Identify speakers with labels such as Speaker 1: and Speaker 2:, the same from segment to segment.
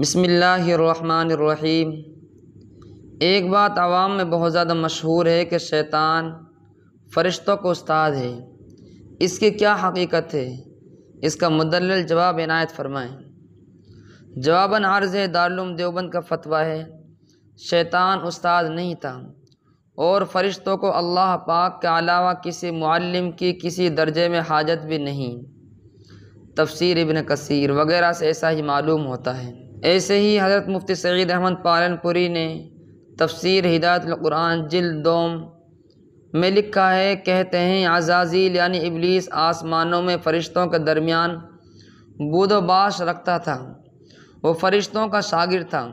Speaker 1: بسم اللہ الرحمن الرحیم ایک بات عوام میں بہت زیادہ مشہور ہے کہ شیطان فرشتوں کو استاد ہے اس کی کیا حقیقت ہے اس کا مدلل جواب عنایت فرمائیں جواباً عرض ہے دارالم دیوبند کا فتویٰ ہے شیطان استاد نہیں تھا اور فرشتوں کو اللہ پاک کے علاوہ کسی معلم کی کسی درجے میں حاجت بھی نہیں تفسیر ابن کثیر وغیرہ سے ایسا ہی معلوم ہوتا ہے ایسے ہی حضرت مفتی سعید احمد پالن پوری نے تفسیر ہدایت القرآن دوم میں لکھا ہے کہتے ہیں عزازیل یعنی ابلیس آسمانوں میں فرشتوں کے درمیان بود و باش رکھتا تھا وہ فرشتوں کا شاگرد تھا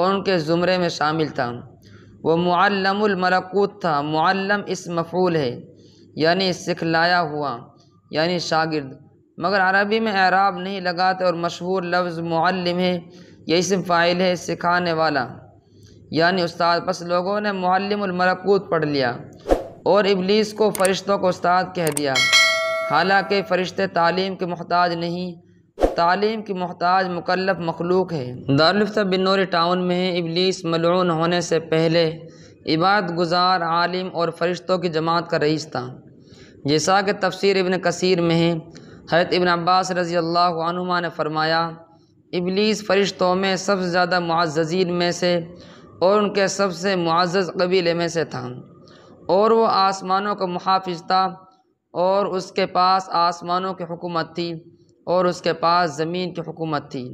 Speaker 1: اور ان کے زمرے میں شامل تھا وہ معلم المرکوت تھا معلم اس مفعول ہے یعنی سکھلایا ہوا یعنی شاگرد مگر عربی میں اعراب نہیں لگاتے اور مشہور لفظ معلم ہے یہ اسم فائل ہے سکھانے والا یعنی استاد پس لوگوں نے معلم المرکوت پڑھ لیا اور ابلیس کو فرشتوں کو استاد کہہ دیا حالانکہ فرشتے تعلیم کے محتاج نہیں تعلیم کی محتاج مکلف مخلوق ہے دارالفتہ بن نوری ٹاؤن میں ابلیس ملعون ہونے سے پہلے عبادت گزار عالم اور فرشتوں کی جماعت کا رئیس تھا جیسا کہ تفسیر ابن کثیر میں ہے حیرت ابن عباس رضی اللہ عنما نے فرمایا ابلیس فرشتوں میں سب سے زیادہ معززین میں سے اور ان کے سب سے معزز قبیلے میں سے تھا اور وہ آسمانوں کا محافظ تھا اور اس کے پاس آسمانوں کی حکومت تھی اور اس کے پاس زمین کی حکومت تھی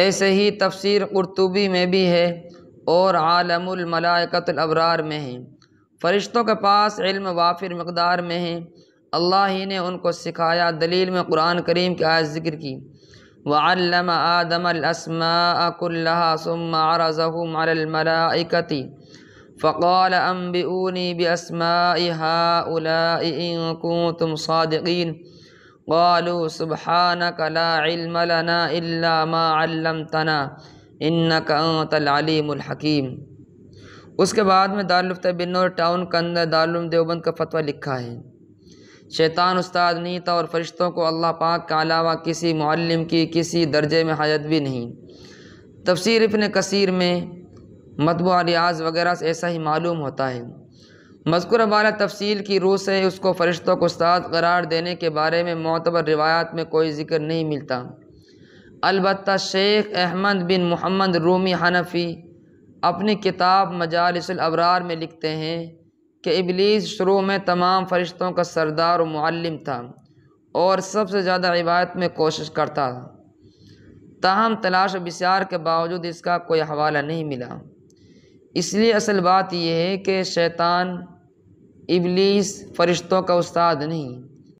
Speaker 1: ایسے ہی تفسیر قرطبی میں بھی ہے اور عالم الملائکت الابرار میں ہے فرشتوں کے پاس علم وافر مقدار میں ہے اللہ ہی نے ان کو سکھایا دلیل میں قرآن کریم کی آیت ذکر کی وعلم آدم الاسماء كلها ثم عرضهم على الملائكة فقال أنبئوني بأسماء هؤلاء إن كنتم صادقين قالوا سبحانك لا علم لنا إلا ما علمتنا إنك أنت العليم الحكيم اس کے بعد میں بن نور ٹاؤن کے اندر دارالعلوم دیوبند کا فتویٰ لکھا ہے شیطان استاد نہیں تھا اور فرشتوں کو اللہ پاک کا علاوہ کسی معلم کی کسی درجے میں حاجت بھی نہیں تفسیر ابن کثیر میں مطبوع ریاض وغیرہ سے ایسا ہی معلوم ہوتا ہے مذکورہ بالا تفصیل کی روح سے اس کو فرشتوں کو استاد قرار دینے کے بارے میں معتبر روایات میں کوئی ذکر نہیں ملتا البتہ شیخ احمد بن محمد رومی حنفی اپنی کتاب مجالس الابرار میں لکھتے ہیں کہ ابلیس شروع میں تمام فرشتوں کا سردار و معلم تھا اور سب سے زیادہ عبادت میں کوشش کرتا تھا تاہم تلاش و بسیار کے باوجود اس کا کوئی حوالہ نہیں ملا اس لیے اصل بات یہ ہے کہ شیطان ابلیس فرشتوں کا استاد نہیں